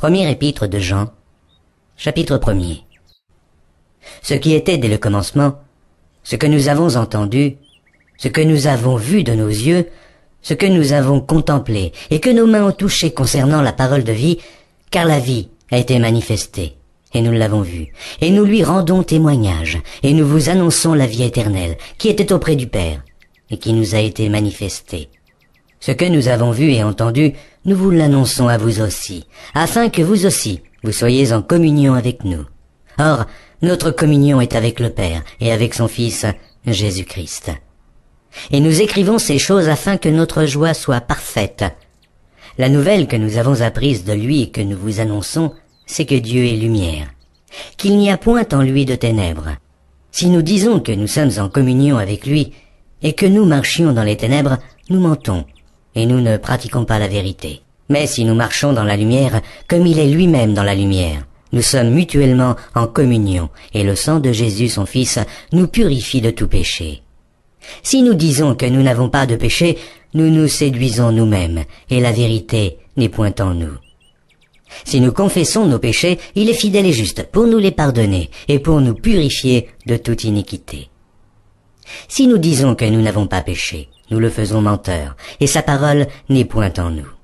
Premier épître de Jean, chapitre 1er. Ce qui était dès le commencement, ce que nous avons entendu, ce que nous avons vu de nos yeux, ce que nous avons contemplé et que nos mains ont touché concernant la parole de vie, car la vie a été manifestée, et nous l'avons vue, et nous lui rendons témoignage, et nous vous annonçons la vie éternelle, qui était auprès du Père, et qui nous a été manifestée. Ce que nous avons vu et entendu, nous vous l'annonçons à vous aussi, afin que vous aussi vous soyez en communion avec nous. Or, notre communion est avec le Père et avec son Fils, Jésus-Christ. Et nous écrivons ces choses afin que notre joie soit parfaite. La nouvelle que nous avons apprise de lui et que nous vous annonçons, c'est que Dieu est lumière, qu'il n'y a point en lui de ténèbres. Si nous disons que nous sommes en communion avec lui et que nous marchions dans les ténèbres, nous mentons et nous ne pratiquons pas la vérité. Mais si nous marchons dans la lumière, comme il est lui-même dans la lumière, nous sommes mutuellement en communion, et le sang de Jésus son Fils nous purifie de tout péché. Si nous disons que nous n'avons pas de péché, nous nous séduisons nous-mêmes, et la vérité n'est point en nous. Si nous confessons nos péchés, il est fidèle et juste pour nous les pardonner et pour nous purifier de toute iniquité. Si nous disons que nous n'avons pas péché, nous le faisons menteur, et sa parole n'est point en nous.